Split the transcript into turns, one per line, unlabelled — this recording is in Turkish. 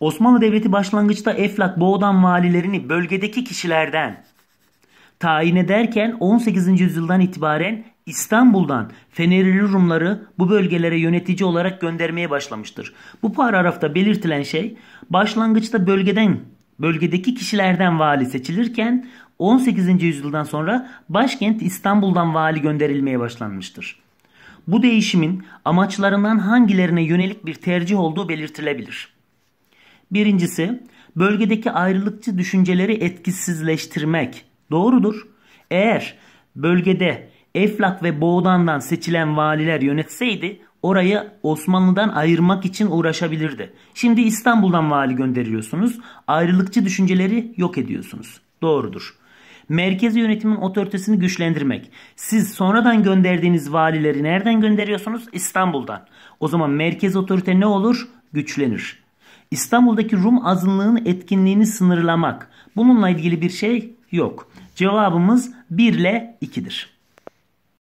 Osmanlı Devleti başlangıçta Eflak Boğdan valilerini bölgedeki kişilerden tayin ederken 18. yüzyıldan itibaren İstanbul'dan Fenerli Rumları bu bölgelere yönetici olarak göndermeye başlamıştır. Bu paragrafta belirtilen şey başlangıçta bölgeden bölgedeki kişilerden vali seçilirken 18. yüzyıldan sonra başkent İstanbul'dan vali gönderilmeye başlanmıştır. Bu değişimin amaçlarından hangilerine yönelik bir tercih olduğu belirtilebilir. Birincisi bölgedeki ayrılıkçı düşünceleri etkisizleştirmek doğrudur. Eğer bölgede Eflak ve Boğdan'dan seçilen valiler yönetseydi orayı Osmanlı'dan ayırmak için uğraşabilirdi. Şimdi İstanbul'dan vali gönderiyorsunuz. Ayrılıkçı düşünceleri yok ediyorsunuz. Doğrudur. Merkez yönetimin otoritesini güçlendirmek. Siz sonradan gönderdiğiniz valileri nereden gönderiyorsunuz? İstanbul'dan. O zaman merkez otorite ne olur? Güçlenir. İstanbul'daki Rum azınlığın etkinliğini sınırlamak. Bununla ilgili bir şey yok. Cevabımız 1 ile 2'dir.